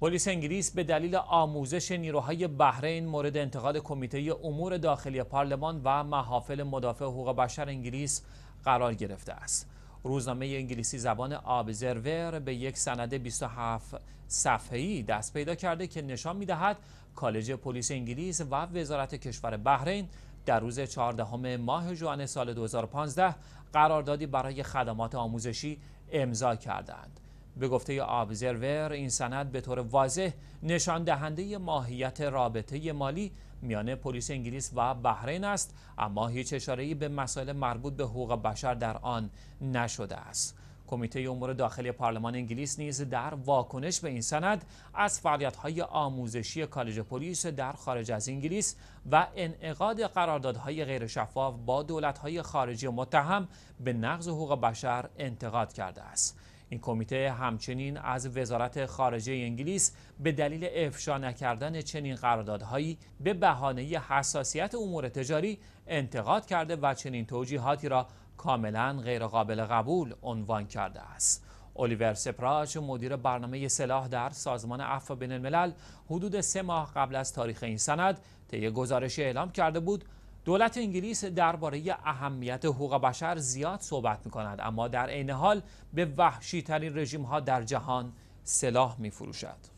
پلیس انگلیس به دلیل آموزش نیروهای بحرین مورد انتقال کمیته امور داخلی پارلمان و محافل مدافع حقوق بشر انگلیس قرار گرفته است. روزنامه انگلیسی زبان آبزرور به یک سند 27 صفحه‌ای دست پیدا کرده که نشان می‌دهد کالج پلیس انگلیس و وزارت کشور بحرین در روز 14 ماه ژوئن سال 2015 قراردادی برای خدمات آموزشی امضا کردند. به گفته آبزرور، این سند به طور واضح نشان دهنده ماهیت رابطه مالی میان پلیس انگلیس و بحرین است اما هیچ اشاره‌ای به مسائل مربوط به حقوق بشر در آن نشده است کمیته امور داخلی پارلمان انگلیس نیز در واکنش به این سند از فعالیت‌های آموزشی کالج پلیس در خارج از انگلیس و انعقاد قراردادهای غیرشفاف با دولت‌های خارجی متهم به نقض حقوق بشر انتقاد کرده است. این کمیته همچنین از وزارت خارجه انگلیس به دلیل افشا نکردن چنین قراردادهایی به بهانه حساسیت امور تجاری انتقاد کرده و چنین توجیهاتی را کاملا غیرقابل قبول عنوان کرده است. الیور سپراچ مدیر برنامه سلاح در سازمان عفو بین الملل حدود سه ماه قبل از تاریخ این سند طی گزارش اعلام کرده بود دولت انگلیس درباره اهمیت حقوق بشر زیاد صحبت می کند اما در عین حال به وحشی ترین رژیم ها در جهان سلاح می فروشد.